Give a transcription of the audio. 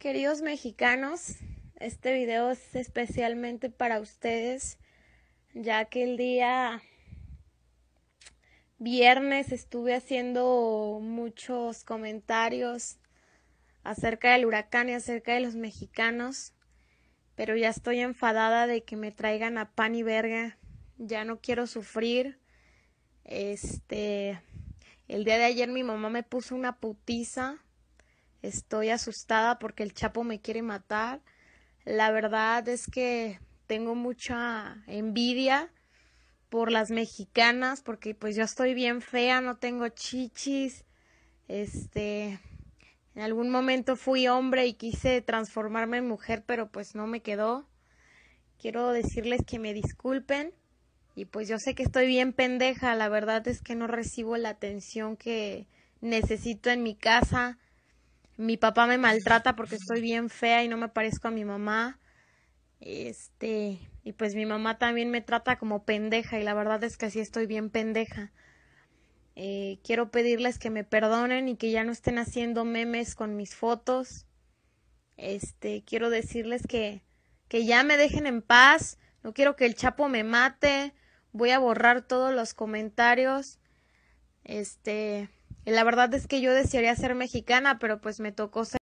Queridos mexicanos, este video es especialmente para ustedes, ya que el día viernes estuve haciendo muchos comentarios acerca del huracán y acerca de los mexicanos, pero ya estoy enfadada de que me traigan a pan y verga, ya no quiero sufrir. Este, el día de ayer mi mamá me puso una putiza Estoy asustada porque el Chapo me quiere matar. La verdad es que tengo mucha envidia por las mexicanas porque pues yo estoy bien fea, no tengo chichis. Este, en algún momento fui hombre y quise transformarme en mujer, pero pues no me quedó. Quiero decirles que me disculpen y pues yo sé que estoy bien pendeja, la verdad es que no recibo la atención que necesito en mi casa mi papá me maltrata porque estoy bien fea y no me parezco a mi mamá. Este, y pues mi mamá también me trata como pendeja y la verdad es que así estoy bien pendeja. Eh, quiero pedirles que me perdonen y que ya no estén haciendo memes con mis fotos. Este, quiero decirles que, que ya me dejen en paz. No quiero que el Chapo me mate. Voy a borrar todos los comentarios. Este, la verdad es que yo desearía ser mexicana, pero pues me tocó ser